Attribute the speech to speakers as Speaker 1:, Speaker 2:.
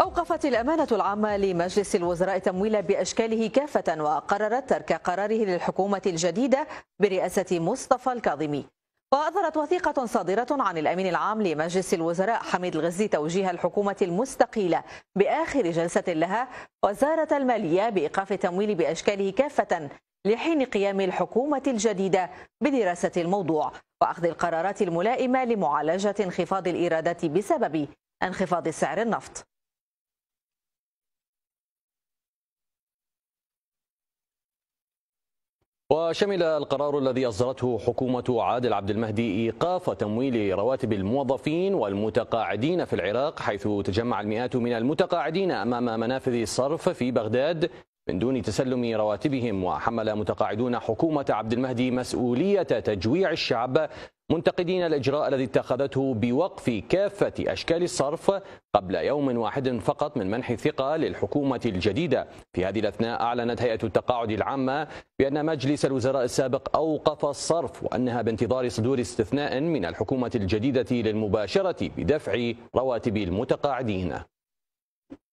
Speaker 1: أوقفت الأمانة العامة لمجلس الوزراء تمويل بأشكاله كافة وقررت ترك قراره للحكومة الجديدة برئاسة مصطفى الكاظمي وأظهرت وثيقة صادرة عن الأمين العام لمجلس الوزراء حميد الغزي توجيه الحكومة المستقيلة بآخر جلسة لها وزارة المالية بإيقاف التمويل بأشكاله كافة لحين قيام الحكومة الجديدة بدراسة الموضوع وأخذ القرارات الملائمة لمعالجة انخفاض الإيرادات بسبب انخفاض سعر النفط
Speaker 2: وشمل القرار الذي أصدرته حكومة عادل عبد المهدي إيقاف تمويل رواتب الموظفين والمتقاعدين في العراق حيث تجمع المئات من المتقاعدين أمام منافذ الصرف في بغداد من دون تسلم رواتبهم وحمل متقاعدون حكومة عبد المهدي مسؤولية تجويع الشعب منتقدين الإجراء الذي اتخذته بوقف كافة أشكال الصرف قبل يوم واحد فقط من منح الثقة للحكومة الجديدة في هذه الأثناء أعلنت هيئة التقاعد العامة بأن مجلس الوزراء السابق أوقف الصرف وأنها بانتظار صدور استثناء من الحكومة الجديدة للمباشرة بدفع رواتب المتقاعدين